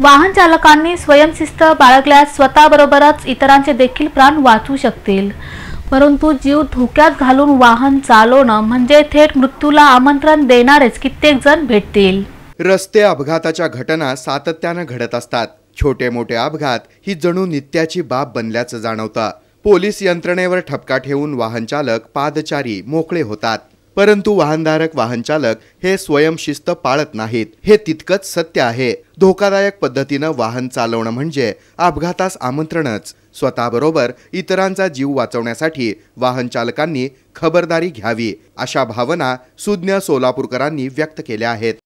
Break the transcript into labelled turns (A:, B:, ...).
A: वाहन चालकांनी स्वयंशिस्त बाळगल्यास स्वतःबरोबरच इतरांचे देखील प्राण वाचू शकतील परंतु जीव धोक्यात घालून वाहन चालवणं म्हणजे थेट मृत्यूला आमंत्रण देणारेच कित्येक जण भेटतील
B: रस्ते अपघाताच्या घटना सातत्यानं घडत असतात छोटे मोठे अपघात ही जणू नित्याची बाब बनल्याचं जाणवतं पोलीस यंत्रणेवर ठपका ठेवून वाहन चालक पादचारी मोकळे होतात परंतु वाहनधारक वाहनचालक हे स्वयंशिस्त पाळत नाहीत हे तितकंच सत्य आहे धोकादायक पद्धतीनं वाहन चालवणं म्हणजे अपघातास आमंत्रणच स्वतःबरोबर इतरांचा जीव वाचवण्यासाठी वाहन खबरदारी घ्यावी अशा भावना सुज्ञ सोलापूरकरांनी व्यक्त केल्या आहेत